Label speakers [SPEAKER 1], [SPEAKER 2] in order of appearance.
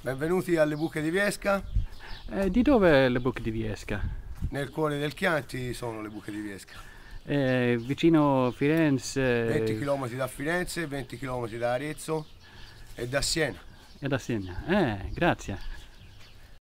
[SPEAKER 1] Benvenuti alle Buche di Viesca.
[SPEAKER 2] Eh, di dove le Buche di Viesca?
[SPEAKER 1] Nel cuore del Chianti sono le Buche di Viesca.
[SPEAKER 2] Eh, vicino Firenze. 20
[SPEAKER 1] km da Firenze, 20 km da Arezzo e da Siena.
[SPEAKER 2] E da Siena, eh, grazie.